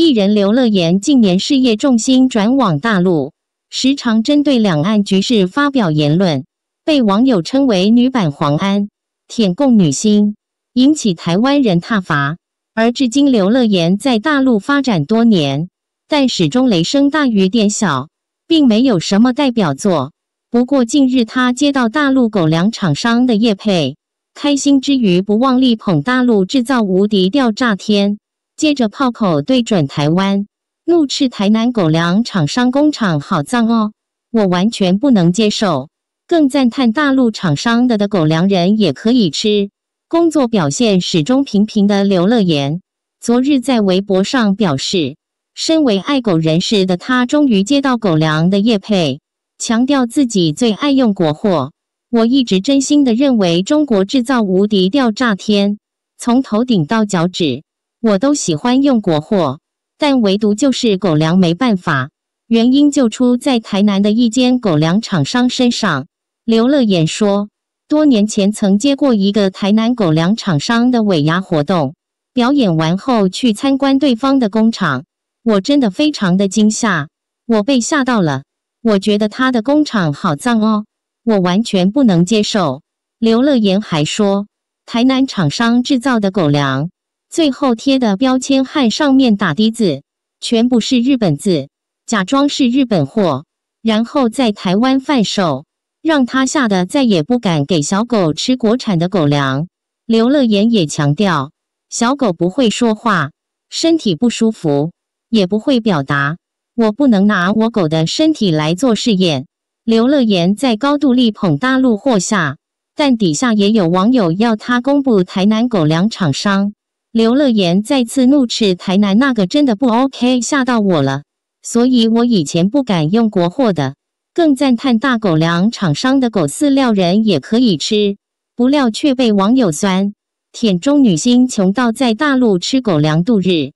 艺人刘乐言近年事业重心转往大陆，时常针对两岸局势发表言论，被网友称为“女版黄安”，舔共女星，引起台湾人挞伐。而至今刘乐言在大陆发展多年，但始终雷声大雨点小，并没有什么代表作。不过近日他接到大陆狗粮厂商的叶配，开心之余不忘力捧大陆制造无敌吊炸天。接着炮口对准台湾，怒斥台南狗粮厂商工厂好脏哦，我完全不能接受。更赞叹大陆厂商的的狗粮人也可以吃。工作表现始终平平的刘乐言，昨日在微博上表示，身为爱狗人士的他终于接到狗粮的叶佩，强调自己最爱用国货。我一直真心的认为中国制造无敌吊炸天，从头顶到脚趾。我都喜欢用国货，但唯独就是狗粮没办法。原因就出在台南的一间狗粮厂商身上。刘乐言说，多年前曾接过一个台南狗粮厂商的尾牙活动，表演完后去参观对方的工厂，我真的非常的惊吓，我被吓到了。我觉得他的工厂好脏哦，我完全不能接受。刘乐言还说，台南厂商制造的狗粮。最后贴的标签和上面打的字全部是日本字，假装是日本货，然后在台湾贩售，让他吓得再也不敢给小狗吃国产的狗粮。刘乐言也强调，小狗不会说话，身体不舒服也不会表达，我不能拿我狗的身体来做试验。刘乐言在高度力捧大陆货下，但底下也有网友要他公布台南狗粮厂商。刘乐言再次怒斥台南那个真的不 OK，吓到我了，所以我以前不敢用国货的。更赞叹大狗粮厂商的狗饲料人也可以吃，不料却被网友酸：舔中女星穷到在大陆吃狗粮度日。